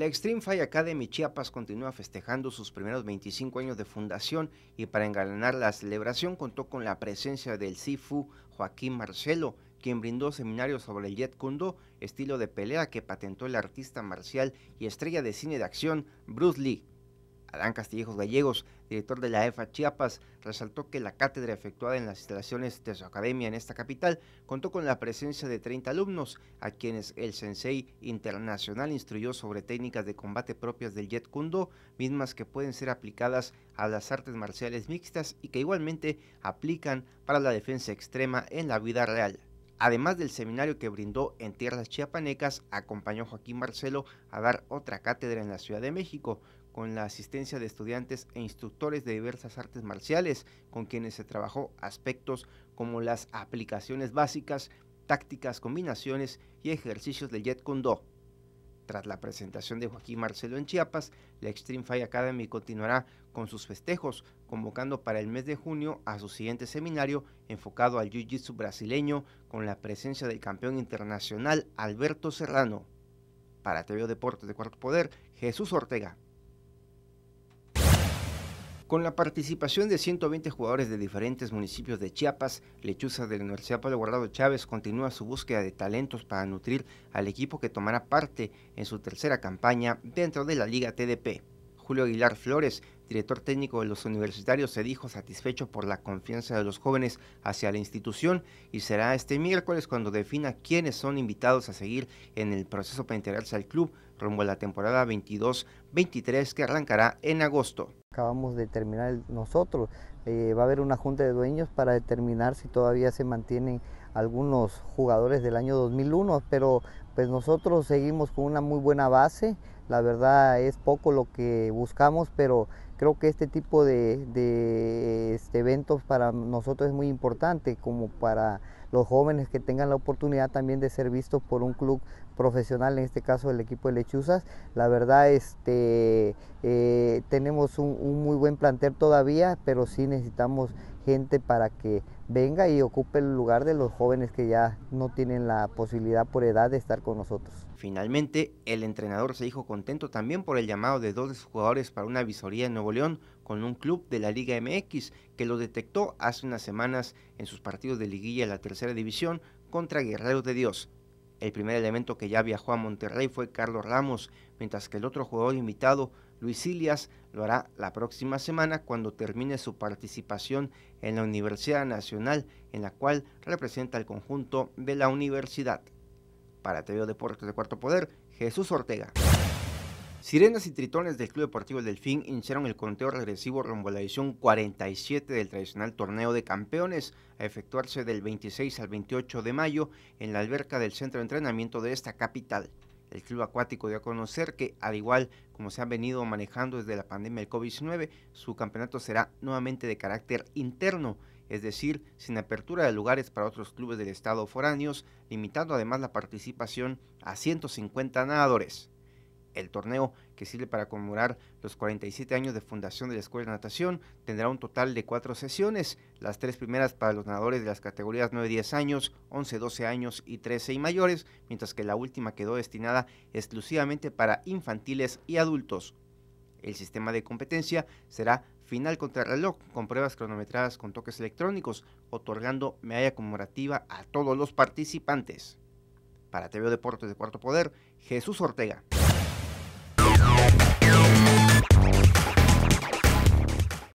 La Extreme Fire Academy Chiapas continúa festejando sus primeros 25 años de fundación y para engalanar la celebración contó con la presencia del Sifu Joaquín Marcelo, quien brindó seminarios sobre el Jet Kundo, estilo de pelea que patentó el artista marcial y estrella de cine de acción Bruce Lee. Adán Castillejos Gallegos, director de la EFA Chiapas, resaltó que la cátedra efectuada en las instalaciones de su academia en esta capital contó con la presencia de 30 alumnos, a quienes el Sensei Internacional instruyó sobre técnicas de combate propias del Jet Kundo, mismas que pueden ser aplicadas a las artes marciales mixtas y que igualmente aplican para la defensa extrema en la vida real. Además del seminario que brindó en tierras chiapanecas, acompañó Joaquín Marcelo a dar otra cátedra en la Ciudad de México, con la asistencia de estudiantes e instructores de diversas artes marciales, con quienes se trabajó aspectos como las aplicaciones básicas, tácticas, combinaciones y ejercicios del Jet Kundo. Tras la presentación de Joaquín Marcelo en Chiapas, la Extreme Fight Academy continuará con sus festejos, convocando para el mes de junio a su siguiente seminario enfocado al Jiu-Jitsu brasileño con la presencia del campeón internacional Alberto Serrano. Para TV Deportes de Cuarto Poder, Jesús Ortega. Con la participación de 120 jugadores de diferentes municipios de Chiapas, Lechuza de la Universidad Pablo Guardado Chávez continúa su búsqueda de talentos para nutrir al equipo que tomará parte en su tercera campaña dentro de la Liga TDP. Julio Aguilar Flores, director técnico de los universitarios, se dijo satisfecho por la confianza de los jóvenes hacia la institución y será este miércoles cuando defina quiénes son invitados a seguir en el proceso para integrarse al club rumbo a la temporada 22-23 que arrancará en agosto. Acabamos de terminar nosotros, eh, va a haber una junta de dueños para determinar si todavía se mantienen algunos jugadores del año 2001, pero pues nosotros seguimos con una muy buena base, la verdad es poco lo que buscamos, pero creo que este tipo de, este, eventos para nosotros es muy importante, como para los jóvenes que tengan la oportunidad también de ser vistos por un club profesional, en este caso el equipo de Lechuzas. La verdad, este, eh, tenemos un, un muy buen plantel todavía, pero sí necesitamos gente para que venga y ocupe el lugar de los jóvenes que ya no tienen la posibilidad por edad de estar con nosotros. Finalmente, el entrenador se dijo contento también por el llamado de dos de sus jugadores para una visoría en Nuevo León con un club de la Liga MX que lo detectó hace unas semanas en sus partidos de liguilla en la tercera división contra Guerreros de Dios. El primer elemento que ya viajó a Monterrey fue Carlos Ramos, mientras que el otro jugador invitado Luis Ilias lo hará la próxima semana cuando termine su participación en la Universidad Nacional, en la cual representa al conjunto de la universidad. Para TV Deportes de Cuarto Poder, Jesús Ortega. Sirenas y Tritones del Club Deportivo Delfín iniciaron el conteo regresivo rumbo a la edición 47 del tradicional torneo de campeones a efectuarse del 26 al 28 de mayo en la alberca del centro de entrenamiento de esta capital. El Club Acuático dio a conocer que, al igual como se ha venido manejando desde la pandemia del COVID-19, su campeonato será nuevamente de carácter interno, es decir, sin apertura de lugares para otros clubes del estado foráneos, limitando además la participación a 150 nadadores. El torneo, que sirve para conmemorar los 47 años de fundación de la Escuela de Natación, tendrá un total de cuatro sesiones, las tres primeras para los nadadores de las categorías 9-10 años, 11-12 años y 13 y mayores, mientras que la última quedó destinada exclusivamente para infantiles y adultos. El sistema de competencia será final contra reloj, con pruebas cronometradas con toques electrónicos, otorgando medalla conmemorativa a todos los participantes. Para TV Deportes de Cuarto Poder, Jesús Ortega.